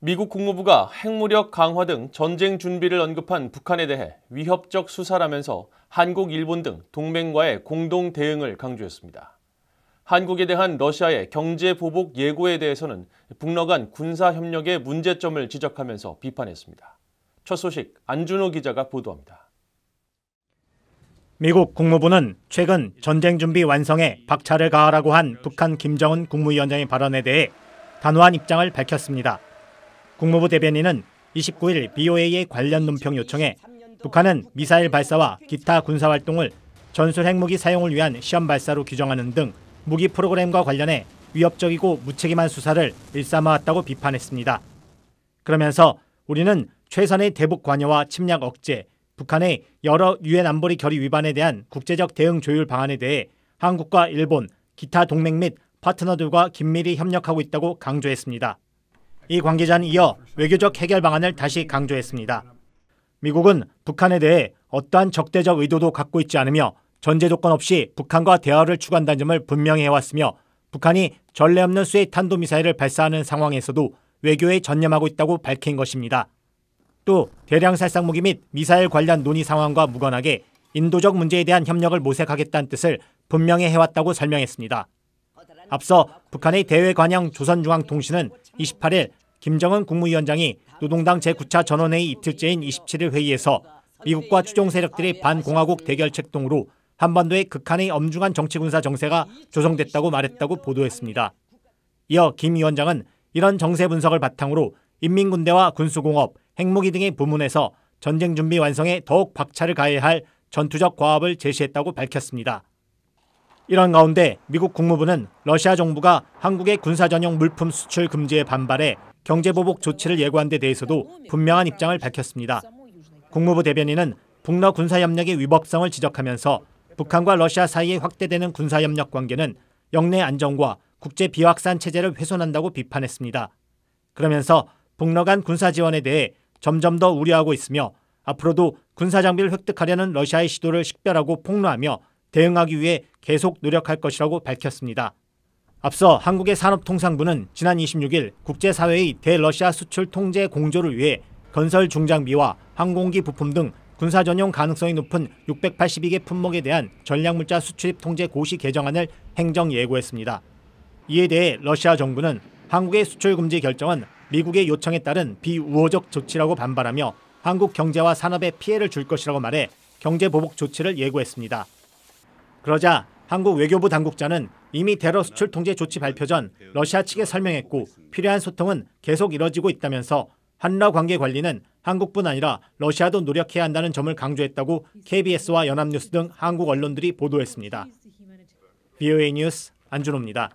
미국 국무부가 핵무력 강화 등 전쟁 준비를 언급한 북한에 대해 위협적 수사라면서 한국, 일본 등 동맹과의 공동 대응을 강조했습니다. 한국에 대한 러시아의 경제 보복 예고에 대해서는 북러 간 군사협력의 문제점을 지적하면서 비판했습니다. 첫 소식 안준호 기자가 보도합니다. 미국 국무부는 최근 전쟁 준비 완성에 박차를 가하라고 한 북한 김정은 국무위원장의 발언에 대해 단호한 입장을 밝혔습니다. 국무부 대변인은 29일 BOA의 관련 논평 요청에 북한은 미사일 발사와 기타 군사 활동을 전술 핵무기 사용을 위한 시험 발사로 규정하는 등 무기 프로그램과 관련해 위협적이고 무책임한 수사를 일삼아왔다고 비판했습니다. 그러면서 우리는 최선의 대북 관여와 침략 억제, 북한의 여러 유엔 안보리 결의 위반에 대한 국제적 대응 조율 방안에 대해 한국과 일본, 기타 동맹 및 파트너들과 긴밀히 협력하고 있다고 강조했습니다. 이 관계자는 이어 외교적 해결 방안을 다시 강조했습니다. 미국은 북한에 대해 어떠한 적대적 의도도 갖고 있지 않으며 전제 조건 없이 북한과 대화를 추구한다는 점을 분명히 해왔으며 북한이 전례 없는 수의 탄도미사일을 발사하는 상황에서도 외교에 전념하고 있다고 밝힌 것입니다. 또 대량 살상 무기 및 미사일 관련 논의 상황과 무관하게 인도적 문제에 대한 협력을 모색하겠다는 뜻을 분명히 해왔다고 설명했습니다. 앞서 북한의 대외관영 조선중앙통신은 28일 김정은 국무위원장이 노동당 제9차 전원회의 이틀째인 27일 회의에서 미국과 추종 세력들의 반공화국 대결 책동으로 한반도의 극한의 엄중한 정치군사 정세가 조성됐다고 말했다고 보도했습니다. 이어 김 위원장은 이런 정세 분석을 바탕으로 인민군대와 군수공업, 핵무기 등의 부문에서 전쟁 준비 완성에 더욱 박차를 가해야 할 전투적 과업을 제시했다고 밝혔습니다. 이런 가운데 미국 국무부는 러시아 정부가 한국의 군사 전용 물품 수출 금지에 반발해 경제보복 조치를 예고한 데 대해서도 분명한 입장을 밝혔습니다. 국무부 대변인은 북러 군사협력의 위법성을 지적하면서 북한과 러시아 사이에 확대되는 군사협력 관계는 영내 안정과 국제 비확산 체제를 훼손한다고 비판했습니다. 그러면서 북러 간 군사 지원에 대해 점점 더 우려하고 있으며 앞으로도 군사 장비를 획득하려는 러시아의 시도를 식별하고 폭로하며 대응하기 위해 계속 노력할 것이라고 밝혔습니다. 앞서 한국의 산업통상부는 지난 26일 국제사회의 대러시아 수출 통제 공조를 위해 건설 중장비와 항공기 부품 등 군사 전용 가능성이 높은 682개 품목에 대한 전략물자 수출입 통제 고시 개정안을 행정 예고했습니다. 이에 대해 러시아 정부는 한국의 수출 금지 결정은 미국의 요청에 따른 비우호적 조치라고 반발하며 한국 경제와 산업에 피해를 줄 것이라고 말해 경제 보복 조치를 예고했습니다. 그러자 한국 외교부 당국자는 이미 대러 수출 통제 조치 발표 전 러시아 측에 설명했고 필요한 소통은 계속 이뤄지고 있다면서 한러 관계 관리는 한국뿐 아니라 러시아도 노력해야 한다는 점을 강조했다고 KBS와 연합뉴스 등 한국 언론들이 보도했습니다. BOA 뉴스 안준호입니다.